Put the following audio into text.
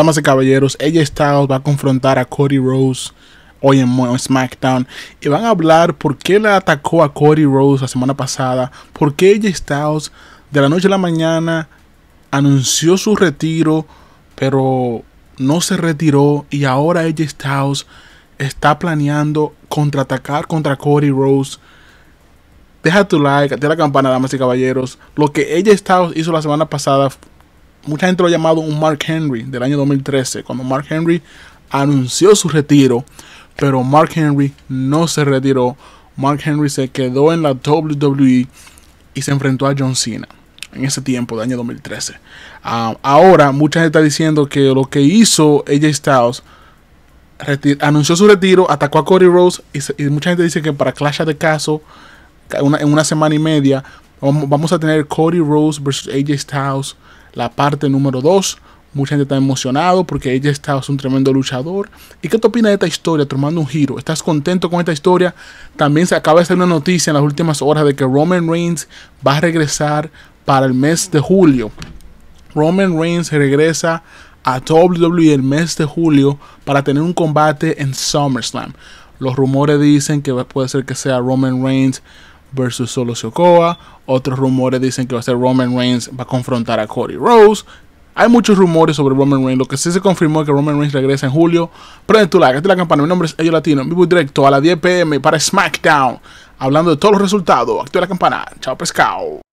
Damas y caballeros, ella Styles va a confrontar a Cody Rose hoy en SmackDown y van a hablar por qué le atacó a Cody Rose la semana pasada, por qué ella Styles de la noche a la mañana anunció su retiro, pero no se retiró y ahora ella Styles está planeando contraatacar contra Cody Rose. Deja tu like, activa la campana, damas y caballeros. Lo que ella Styles hizo la semana pasada mucha gente lo ha llamado un Mark Henry del año 2013, cuando Mark Henry anunció su retiro, pero Mark Henry no se retiró. Mark Henry se quedó en la WWE y se enfrentó a John Cena en ese tiempo del año 2013. Ah, ahora, mucha gente está diciendo que lo que hizo AJ Styles anunció su retiro, atacó a Cody Rose y, mucha gente dice que para Clash de Caso, en una semana y media, vamos a tener Cody Rose versus AJ Styles la parte número 2. Mucha gente está emocionado porque ella es un tremendo luchador. ¿Y qué te opina de esta historia tomando un giro? ¿Estás contento con esta historia? También se acaba de hacer una noticia en las últimas horas de que Roman Reigns va a regresar para el mes de julio. Roman Reigns regresa a WWE el mes de julio para tener un combate en SummerSlam. Los rumores dicen que puede ser que sea Roman Reigns versus Solo Sokoa. Otros rumores dicen que va a ser Roman Reigns va a confrontar a Cody Rose. Hay muchos rumores sobre Roman Reigns. Lo que sí se confirmó es que Roman Reigns regresa en julio. Prende tu like, activa la campana. Mi nombre es Ello Latino. Vivo directo a las 10 pm para SmackDown. Hablando de todos los resultados. Activa la campana. Chao pescado.